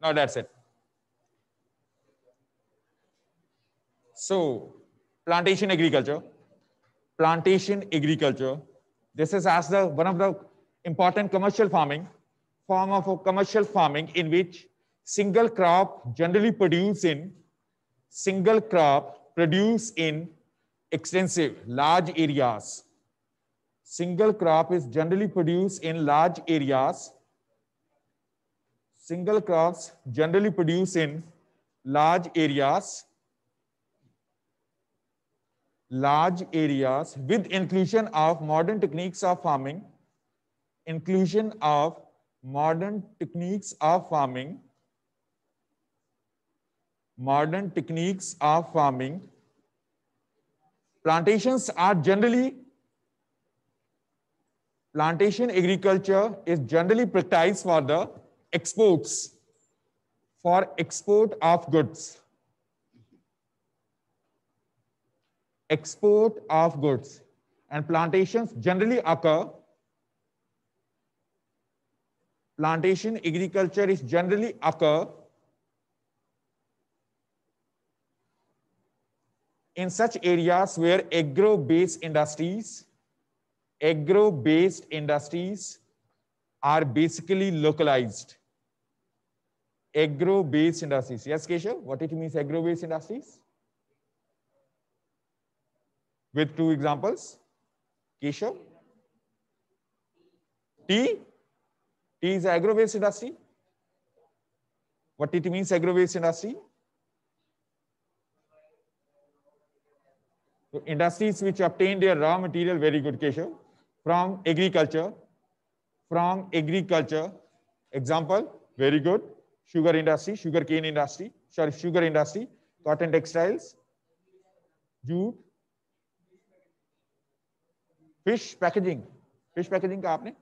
Now that's it. So plantation agriculture, plantation agriculture. This is as the one of the important commercial farming, form of commercial farming in which single crop generally produce in single crop produce in extensive large areas. Single crop is generally produced in large areas Single crops generally produce in large areas, large areas with inclusion of modern techniques of farming, inclusion of modern techniques of farming, modern techniques of farming. Plantations are generally, plantation agriculture is generally practiced for the exports for export of goods. Export of goods and plantations generally occur. Plantation agriculture is generally occur in such areas where agro-based industries, agro-based industries are basically localized agro-based industries. Yes, Keshav, what it means agro-based industries? With two examples, Keshav. Tea, tea is agro-based industry. What it means agro-based industry? So industries which obtain their raw material, very good, Keshav, from agriculture, from agriculture, example, very good, sugar industry, sugar cane industry, sorry, sugar industry, cotton textiles, jute, fish packaging, fish packaging ka aapne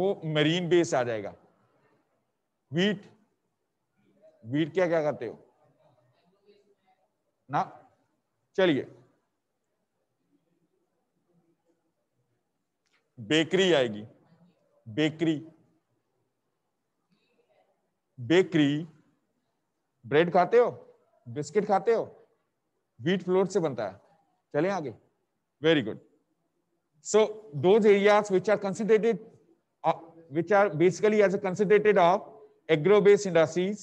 wo marine base aa jayega wheat wheat kya kya karte ho na chaliye bakery aayegi bakery bakery bread खाते हो biscuit खाते हो wheat floor से बनता है चले आगे very good so दो which are basically as considerated of agro based industries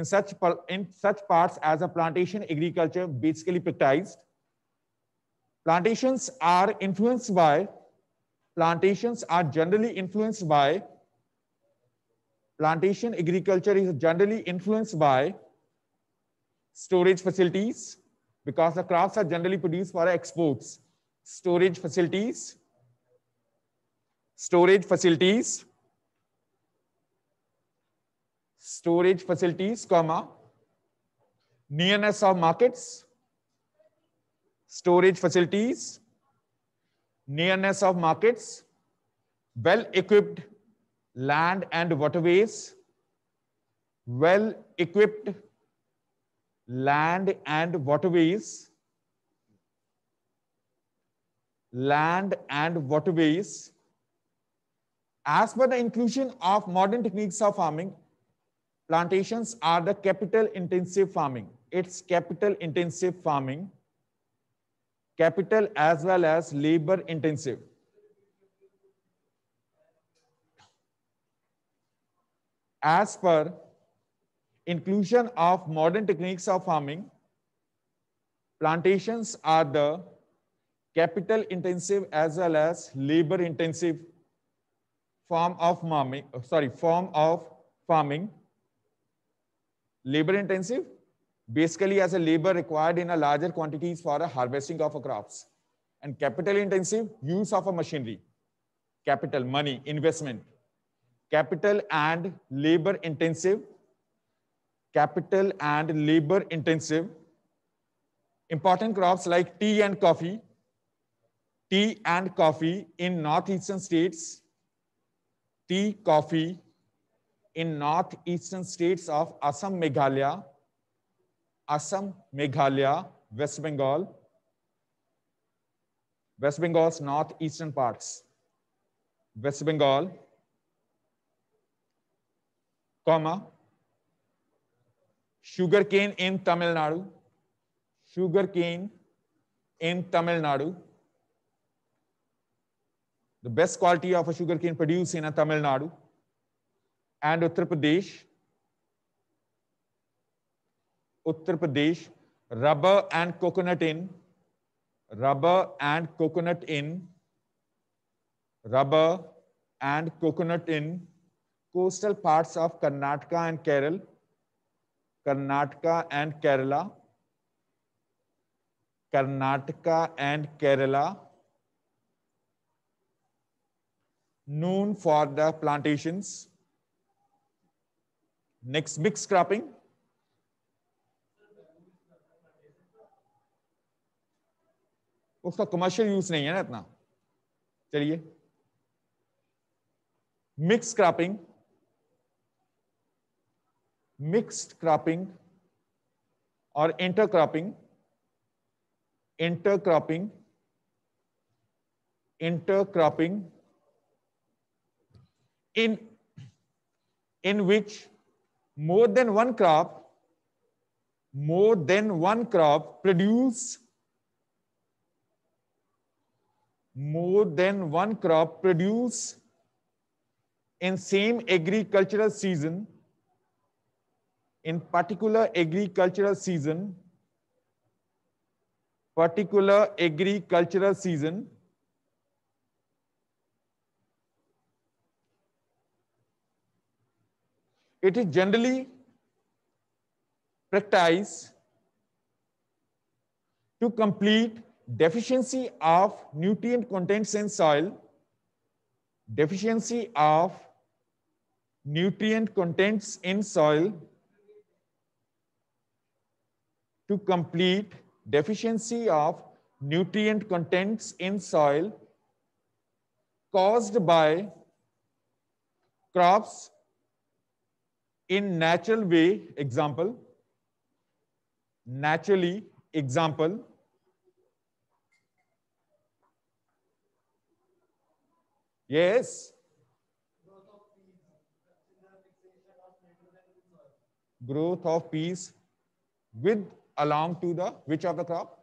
in such in such part as a plantation agriculture basically practise plantations are influenced by plantations are generally influenced by plantation agriculture is generally influenced by storage facilities because the crops are generally produced for exports. Storage facilities, storage facilities, storage facilities, comma, nearness of markets, storage facilities, nearness of markets, well-equipped land and waterways, well equipped land and waterways, land and waterways. As per the inclusion of modern techniques of farming, plantations are the capital intensive farming. It's capital intensive farming, capital as well as labor intensive. as per inclusion of modern techniques of farming, plantations are the capital intensive as well as labor intensive form of farming, uh, sorry, form of farming, labor intensive, basically as a labor required in a larger quantities for a harvesting of a crops and capital intensive use of a machinery, capital, money, investment capital and labor intensive, capital and labor intensive. Important crops like tea and coffee, tea and coffee in northeastern states, tea, coffee in northeastern states of Assam, Meghalaya, Assam, Meghalaya, West Bengal, West Bengal's northeastern parts, West Bengal, comma sugar cane in tamil nadu sugar cane in tamil nadu the best quality of a sugar cane produced in a tamil nadu and uttar pradesh uttar pradesh rubber and coconut in rubber and coconut in rubber and coconut in coastal parts of Karnataka and Kerala, Karnataka and Kerala, Karnataka and Kerala, known for the plantations. Next, mixed cropping. उसका commercial use नहीं है ना इतना चलिए mix cropping mixed cropping or intercropping, intercropping, intercropping, in, in which more than one crop, more than one crop produce more than one crop produce in same agricultural season in particular agricultural season, particular agricultural season, it is generally practiced to complete deficiency of nutrient contents in soil, deficiency of nutrient contents in soil to complete deficiency of nutrient contents in soil caused by crops in natural way example naturally example yes growth of peas with along to the, which of the crop?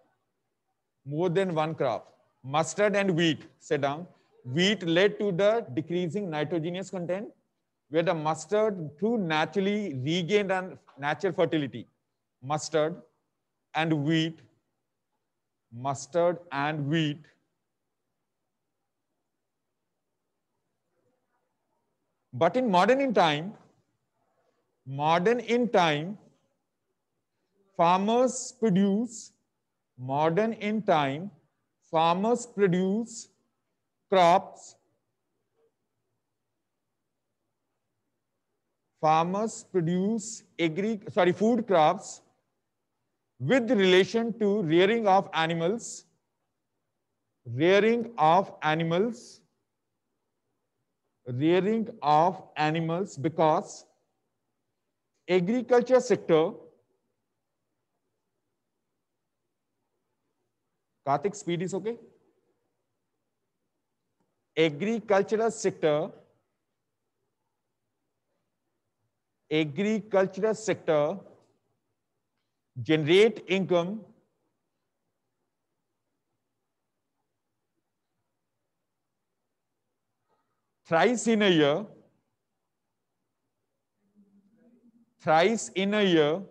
More than one crop. Mustard and wheat, said down. Wheat led to the decreasing nitrogenous content, where the mustard to naturally regained and natural fertility. Mustard and wheat, mustard and wheat But in modern in time, modern in time, farmers produce modern in time farmers produce crops farmers produce agri sorry food crops with relation to rearing of animals rearing of animals rearing of animals because agriculture sector kartik speed is okay? Agricultural sector. Agricultural sector generate income thrice in a year thrice in a year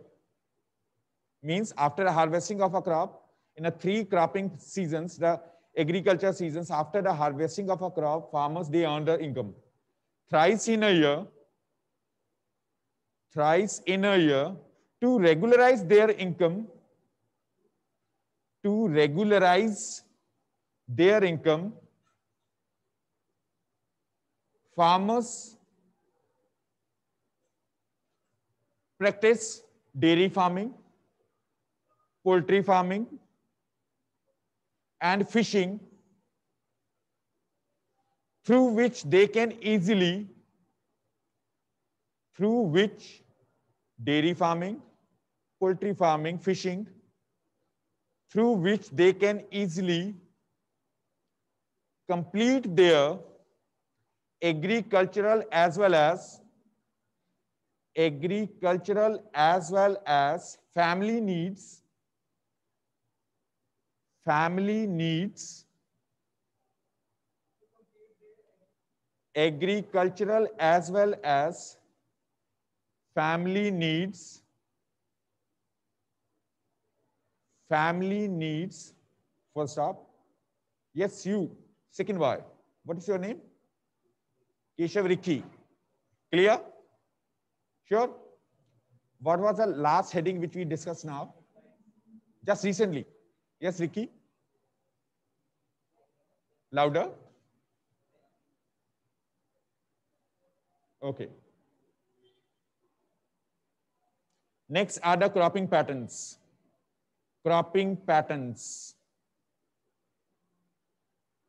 means after harvesting of a crop in a three cropping seasons, the agriculture seasons, after the harvesting of a crop, farmers, they earn the income. Thrice in a year, thrice in a year, to regularize their income, to regularize their income, farmers practice dairy farming, poultry farming, and fishing through which they can easily through which dairy farming poultry farming fishing through which they can easily complete their agricultural as well as agricultural as well as family needs family needs agricultural as well as family needs family needs first up yes you second boy what is your name keshav rikki clear sure what was the last heading which we discussed now just recently Yes, Ricky? Louder? Okay. Next are the cropping patterns. Cropping patterns.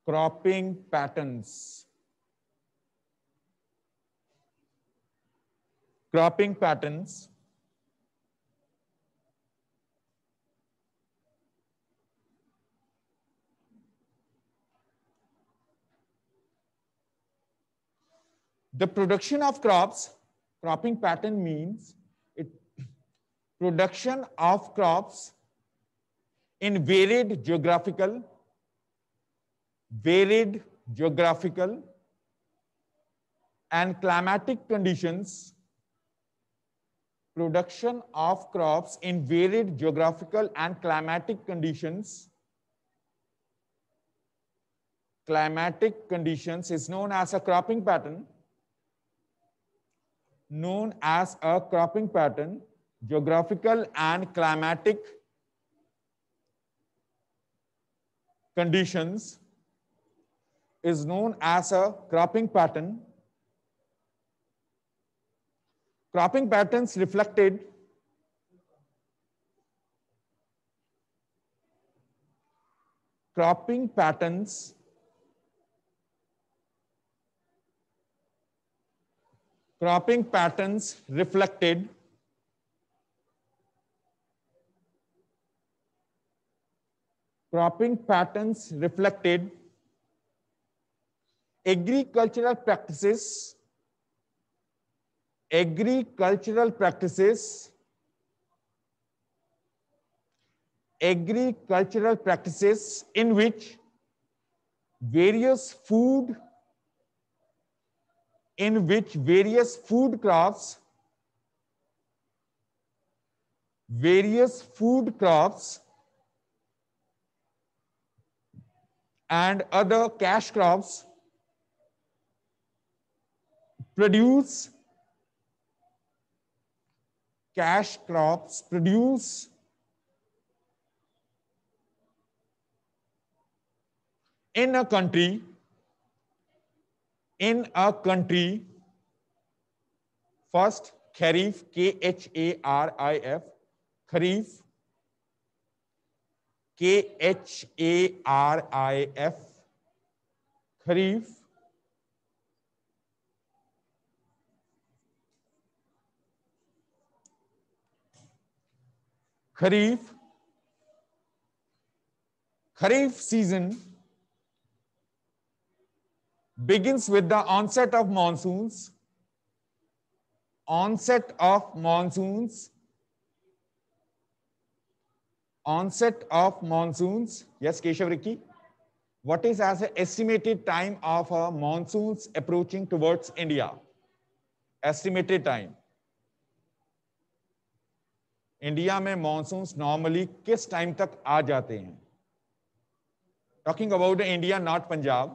Cropping patterns. Cropping patterns The production of crops, cropping pattern means it production of crops in varied geographical, varied geographical and climatic conditions production of crops in varied geographical and climatic conditions. Climatic conditions is known as a cropping pattern known as a cropping pattern, geographical and climatic conditions is known as a cropping pattern. Cropping patterns reflected cropping patterns cropping patterns reflected cropping patterns reflected agricultural practices agricultural practices agricultural practices in which various food in which various food crops various food crops and other cash crops produce cash crops produce in a country in a country first kharif k h a r i f kharif k h a r i f kharif kharif kharif season begins with the onset of monsoons onset of monsoons onset of monsoons yes keshav rikki what is as a estimated time of a monsoons approaching towards india estimated time India में monsoons normally किस time तक आ जाते हैं talking about India not Punjab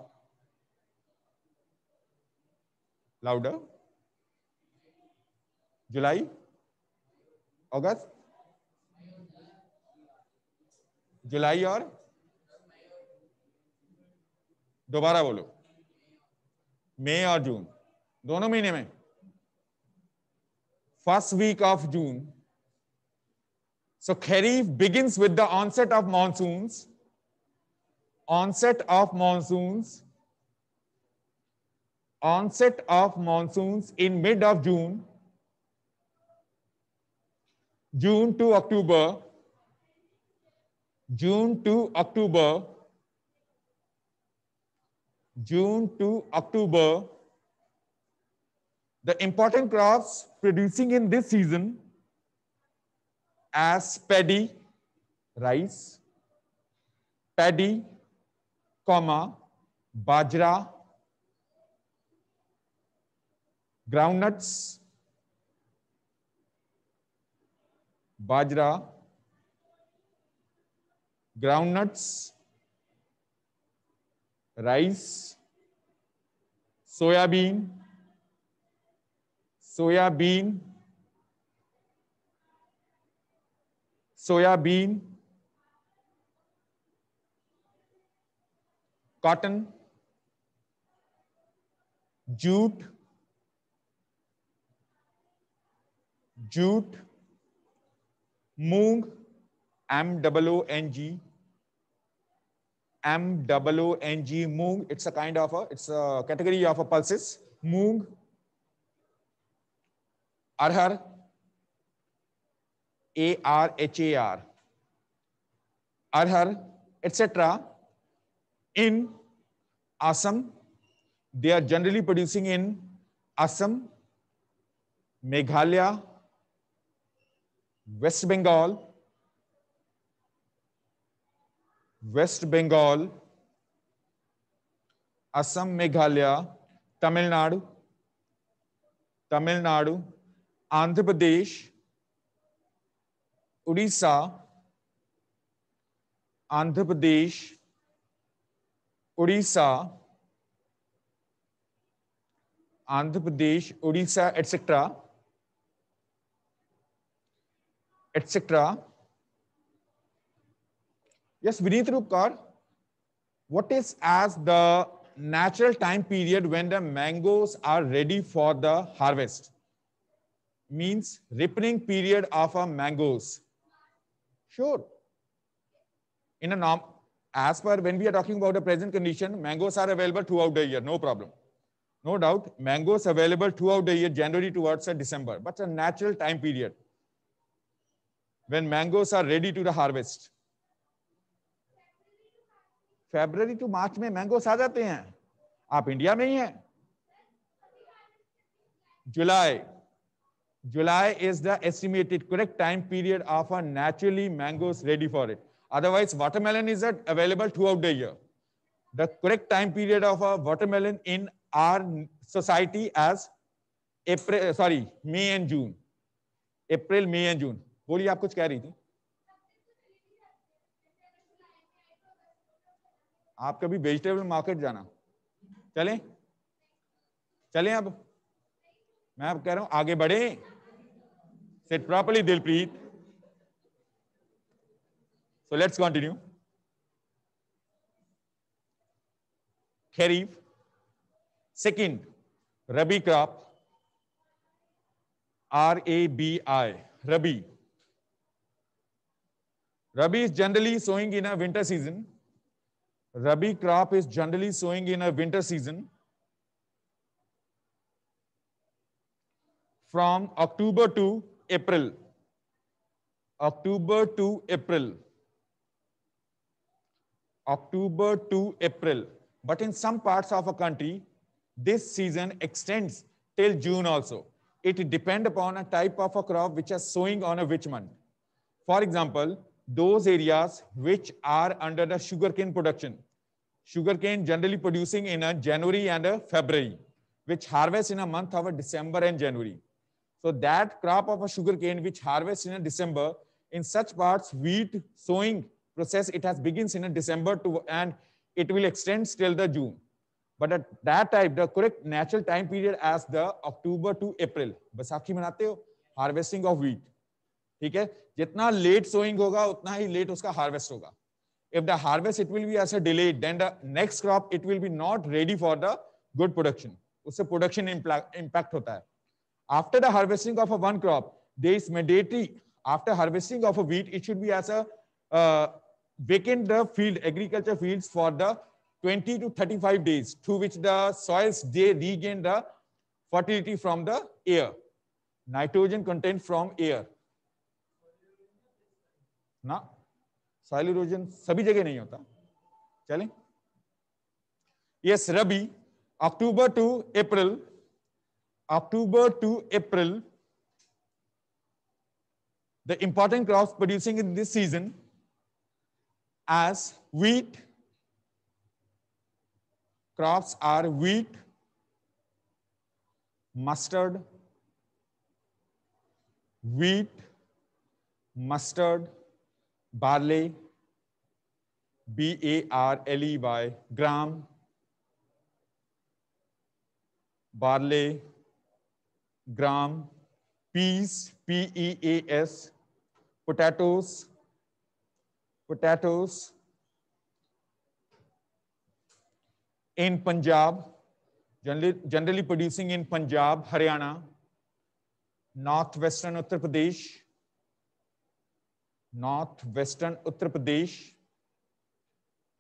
louder. July, August, जुलाई और दोबारा बोलो मई और जून दोनों महीने में first week of June so kharif begins with the onset of monsoon onset of monsoon onset of monsoons in mid of June, June to October, June to October, June to October, the important crops producing in this season as paddy, rice, paddy, comma, bajra, ground nuts bajra ground nuts rice soybean soybean soybean cotton jute jute moong M W N G M W N G moong it's a kind of it's a category of a pulses moong arhar A R H A R arhar etcetera in Assam they are generally producing in Assam Meghalaya West Bengal West Bengal Assam Meghalaya Tamil Nadu Tamil Nadu Andhra Pradesh Orissa Andhra Pradesh Orissa Andhra Pradesh Orissa etcetera etc. Yes, Vinith Rukkar, what is as the natural time period when the mangoes are ready for the harvest? Means ripening period of a mangoes. Sure. In a norm, as per when we are talking about the present condition, mangoes are available throughout the year, no problem. No doubt, mangoes available throughout the year, January towards December, but a natural time period. when mangoes are ready to the harvest february to march mein mangoes aa jate hain aap india mein hi hain july july is the estimated correct time period of a naturally mangoes ready for it otherwise watermelon is available throughout the year the correct time period of a watermelon in our society as april sorry may and june april may and june बोलिए आप कुछ कह रही थी आप कभी vegetable market जाना चले चले अब मैं आप कह रहा हूं आगे बढ़े set properly Dilpreet so let's continue kharif second rabi crop R A B I rabi Rabi is generally sowing in a winter season. Rabi crop is generally sowing in a winter season. From October to April. October to April. October to April. But in some parts of a country, this season extends till June also. It depends upon a type of a crop which is sowing on a which month. For example, those areas which are under the sugarcane production. Sugarcane generally producing in a January and a February, which harvest in a month of December and January. So that crop of a sugarcane which harvests in a December, in such parts wheat sowing process, it has begins in a December to, and it will extend till the June. But at that time, the correct natural time period as the October to April. Basakhi manate ho, harvesting of wheat. ठीक है जितना late sowing होगा उतना ही late उसका harvest होगा if the harvest it will be as a delayed next crop it will be not ready for the good production उससे production impact होता है after the harvesting of a one crop they is mandatory after harvesting of a wheat it should be as a vacant the field agriculture field for the 20 to 35 days through which the soils they regain the fertility from the air nitrogen content from air ना साइल erosion सभी जगह नहीं होता चलें yes rabi October to April October to April the important crop producing in this season as wheat crops are wheat mustard wheat mustard barley, B A R L E Y, gram, barley, gram, peas, P E A S, potatoes, potatoes. In Punjab, generally, generally producing in Punjab, Haryana, northwestern Uttar Pradesh, northwestern Uttar Pradesh,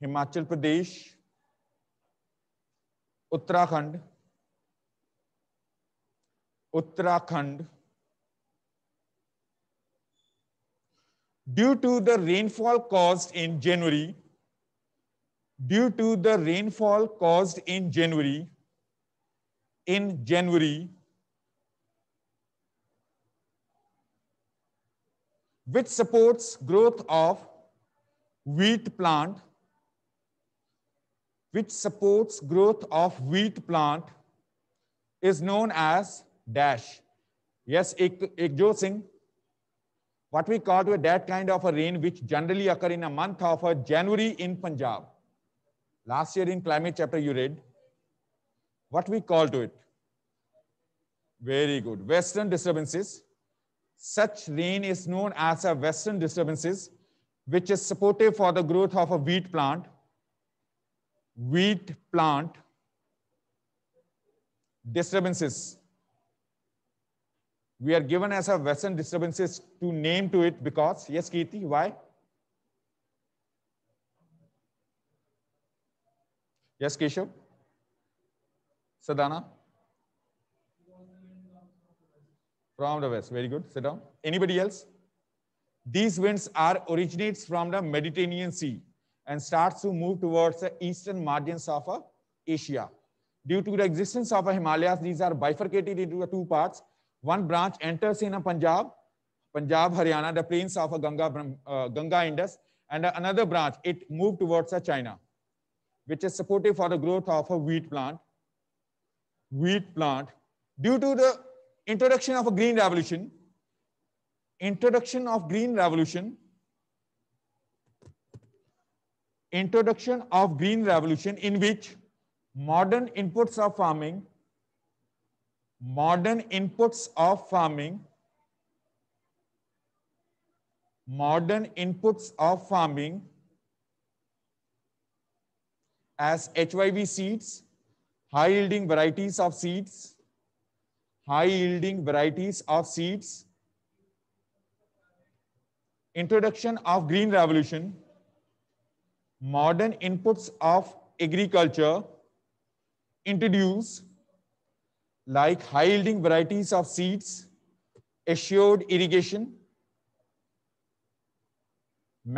Himachal Pradesh, Uttarakhand, Uttarakhand. Due to the rainfall caused in January, due to the rainfall caused in January, in January, which supports growth of wheat plant which supports growth of wheat plant is known as dash. Yes, Ekjo Singh, what we call to a, that kind of a rain which generally occur in a month of a January in Punjab. Last year in climate chapter you read. What we call to it? Very good. Western disturbances. Such rain is known as a western disturbances, which is supportive for the growth of a wheat plant, wheat plant disturbances. We are given as a western disturbances to name to it because, yes, Kirti, why? Yes, Keshav? Sadhana? From the west. Very good. Sit down. Anybody else? These winds are originates from the Mediterranean Sea and starts to move towards the eastern margins of uh, Asia. Due to the existence of the Himalayas, these are bifurcated into two parts. One branch enters in a Punjab, Punjab, Haryana, the plains of Ganga, uh, Ganga Indus, and another branch, it moved towards China, which is supportive for the growth of a wheat plant. Wheat plant. Due to the introduction of a green revolution, introduction of green revolution, introduction of green revolution in which modern inputs of farming, modern inputs of farming, modern inputs of farming as HYV seeds, high yielding varieties of seeds, high yielding varieties of seeds, introduction of green revolution, modern inputs of agriculture, introduce like high yielding varieties of seeds, assured irrigation,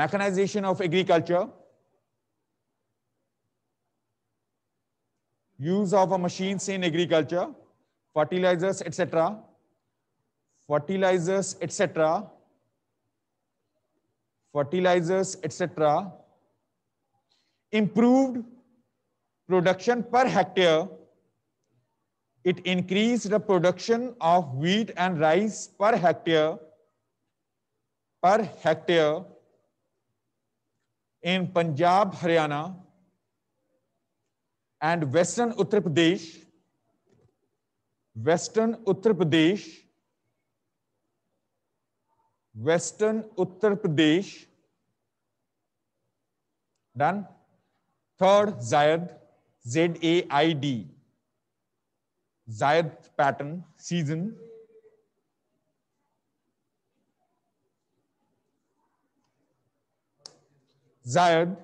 mechanization of agriculture, use of machines in agriculture, fertilizers, etc. Fertilizers, etc. Fertilizers, etc. Improved production per hectare. It increased the production of wheat and rice per hectare per hectare in Punjab, Haryana, and Western Uttar Pradesh Western Uttar Pradesh Western Uttar Pradesh done third zaid Z A I D zaid pattern season zaid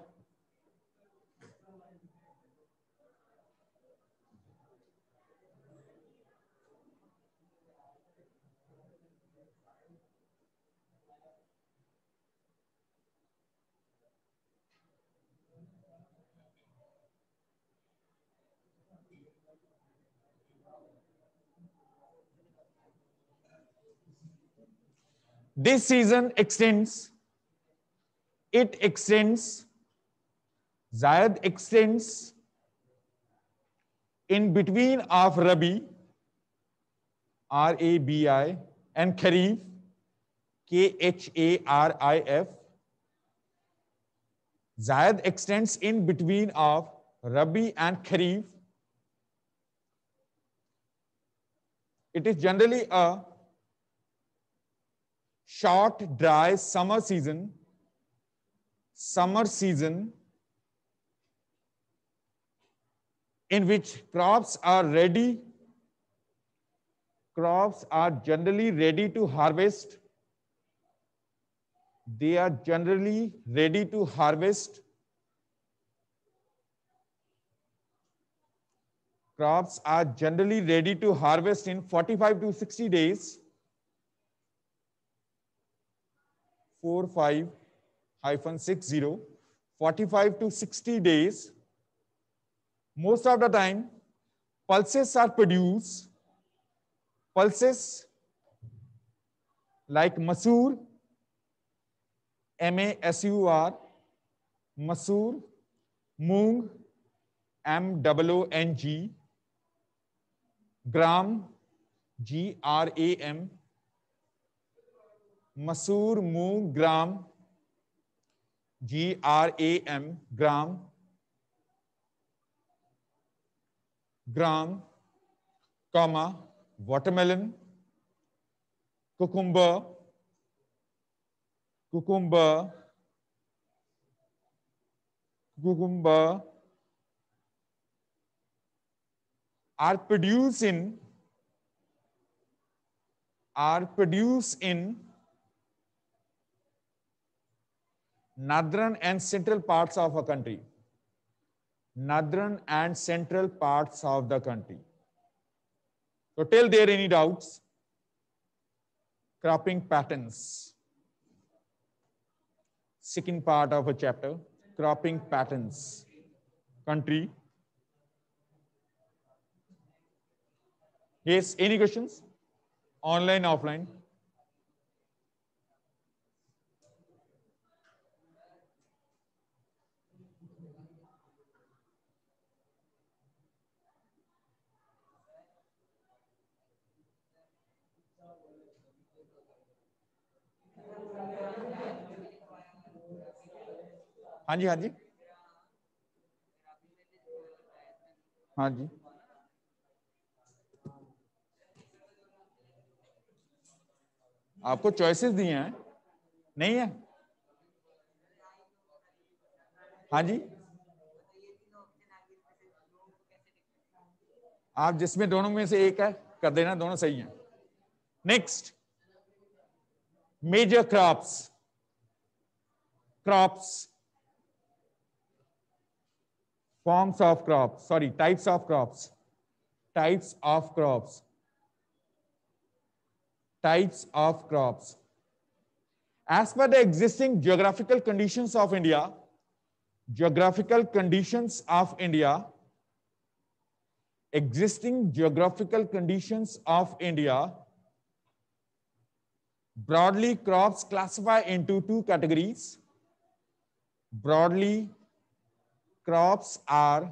This season extends. It extends. Zayad extends in between of Rabi, R A B I, and Kharif, K H A R I F. Zayad extends in between of Rabi and Kharif. It is generally a short, dry summer season, summer season in which crops are ready, crops are generally ready to harvest. They are generally ready to harvest. Crops are generally ready to harvest in 45 to 60 days. 45 45 to 60 days, most of the time pulses are produced, pulses like Masur, M-A-S-U-R, Masur, Moong, M-O-O-N-G, Gram, G-R-A-M, masoor moong gram G R A M gram gram comma watermelon cucumber cucumber cucumber are produce in are produce in northern and central parts of a country. Northern and central parts of the country. So tell there any doubts, cropping patterns. Second part of a chapter, cropping patterns. Country. Yes, any questions? Online, offline? हाँ जी हाँ जी हाँ जी आपको choices दिए हैं नहीं है हाँ जी आप जिसमें दोनों में से एक है कर देना दोनों सही हैं next major crops crops forms of crops, sorry, types of crops, types of crops, types of crops. As per the existing geographical conditions of India, geographical conditions of India, existing geographical conditions of India, broadly crops classify into two categories. Broadly crops are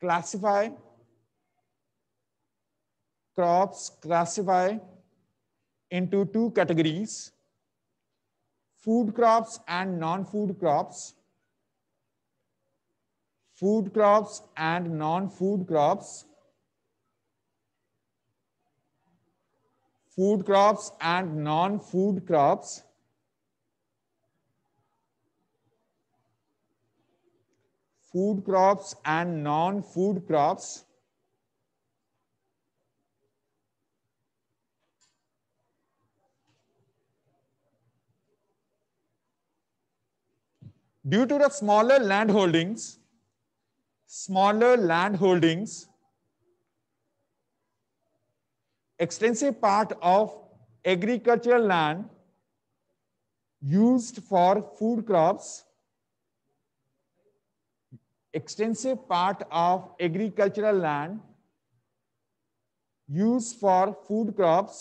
classified crops classify into two categories food crops and non-food crops food crops and non-food crops food crops and non-food crops food crops and non-food crops. Due to the smaller land holdings, smaller land holdings, extensive part of agricultural land used for food crops extensive part of agricultural land used for food crops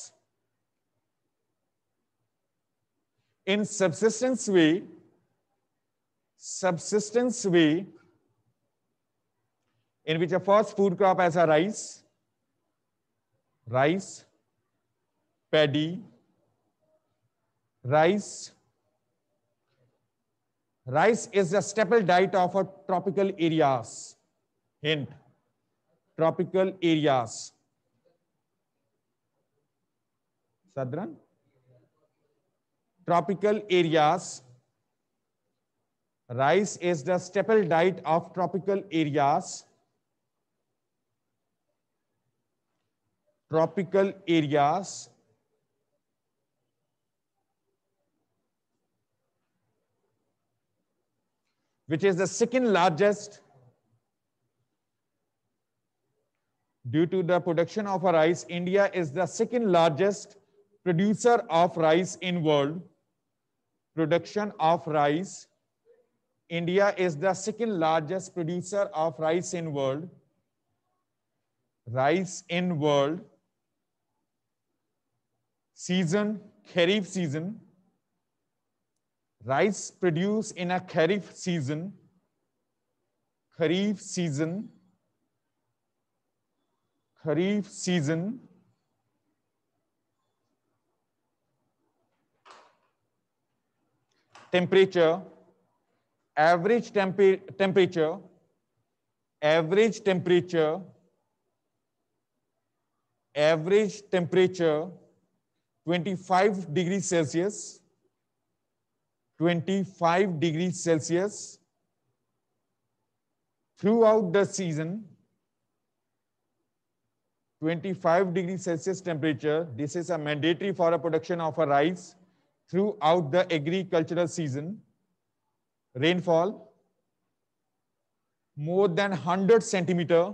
in subsistence way subsistence way in which a first food crop as a rice rice paddy rice Rice is a staple diet of our tropical areas. Hint, tropical areas. Sadran. Tropical areas. Rice is the staple diet of tropical areas. Tropical areas which is the second largest due to the production of rice, India is the second largest producer of rice in world. Production of rice. India is the second largest producer of rice in world. Rice in world. Season, Kharif season rice produced in a kharif season kharif season kharif season temperature average temper temperature average temperature average temperature 25 degrees celsius 25 degrees Celsius throughout the season. 25 degrees Celsius temperature. This is a mandatory for a production of a rice throughout the agricultural season. Rainfall more than 100 centimeter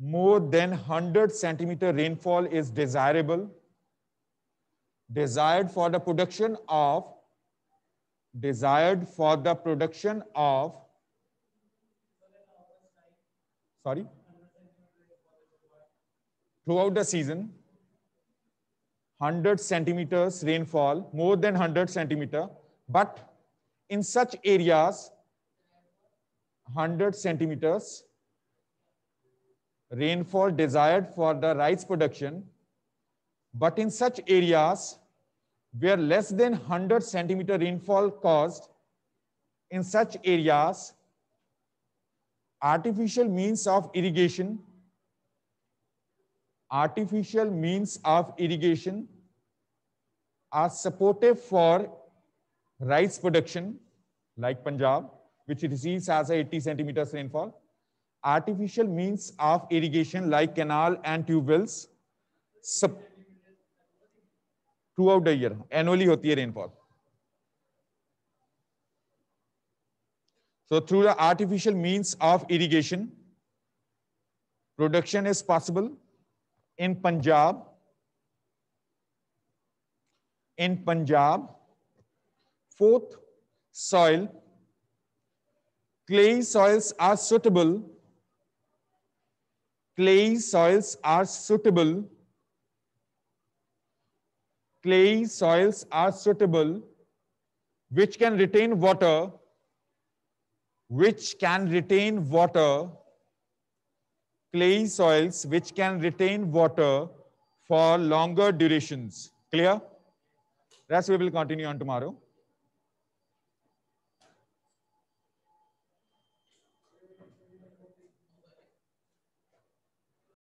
more than 100 centimeter rainfall is desirable desired for the production of desired for the production of sorry throughout the season 100 centimeters rainfall more than 100 centimeter but in such areas 100 centimeters rainfall desired for the rice production but in such areas where less than 100 centimeter rainfall caused in such areas, artificial means of irrigation, artificial means of irrigation are supportive for rice production like Punjab, which receives as 80 centimeters rainfall. Artificial means of irrigation like canal and tube wells Throughout the year, annually, annually होती rainfall. So through the artificial means of irrigation, production is possible in Punjab. In Punjab, fourth soil, clay soils are suitable. Clay soils are suitable clay soils are suitable, which can retain water, which can retain water, clay soils which can retain water for longer durations. Clear? That's we will continue on tomorrow.